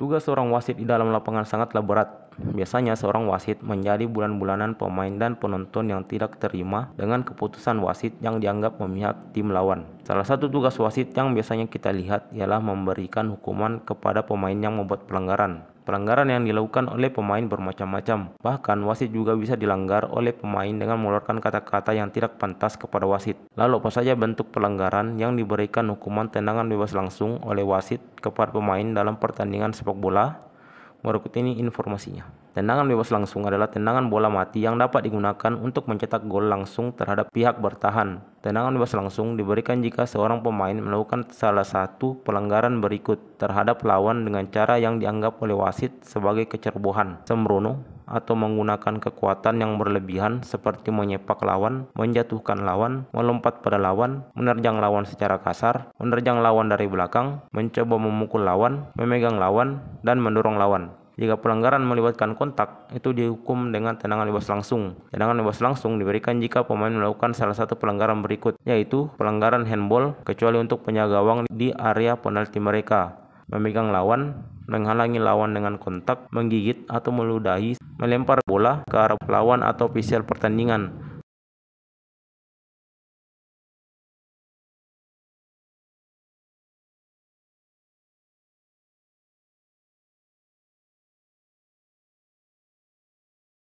Tugas seorang wasit di dalam lapangan sangatlah berat. Biasanya seorang wasit menjadi bulan-bulanan pemain dan penonton yang tidak terima dengan keputusan wasit yang dianggap memihak tim lawan. Salah satu tugas wasit yang biasanya kita lihat ialah memberikan hukuman kepada pemain yang membuat pelanggaran. Pelanggaran yang dilakukan oleh pemain bermacam-macam. Bahkan wasit juga bisa dilanggar oleh pemain dengan mengeluarkan kata-kata yang tidak pantas kepada wasit. Lalu apa saja bentuk pelanggaran yang diberikan hukuman tendangan bebas langsung oleh wasit kepada pemain dalam pertandingan sepak bola? Berikut ini informasinya. Tendangan bebas langsung adalah tendangan bola mati yang dapat digunakan untuk mencetak gol langsung terhadap pihak bertahan. Tendangan bebas langsung diberikan jika seorang pemain melakukan salah satu pelanggaran berikut terhadap lawan dengan cara yang dianggap oleh wasit sebagai kecerobohan, sembrono, atau menggunakan kekuatan yang berlebihan seperti menyepak lawan, menjatuhkan lawan, melompat pada lawan, menerjang lawan secara kasar, menerjang lawan dari belakang, mencoba memukul lawan, memegang lawan, dan mendorong lawan. Jika pelanggaran melibatkan kontak, itu dihukum dengan tendangan bebas langsung. Tendangan bebas langsung diberikan jika pemain melakukan salah satu pelanggaran berikut, yaitu pelanggaran handball kecuali untuk penjaga gawang di area penalti mereka, memegang lawan, menghalangi lawan dengan kontak, menggigit atau meludahi, melempar bola ke arah lawan atau official pertandingan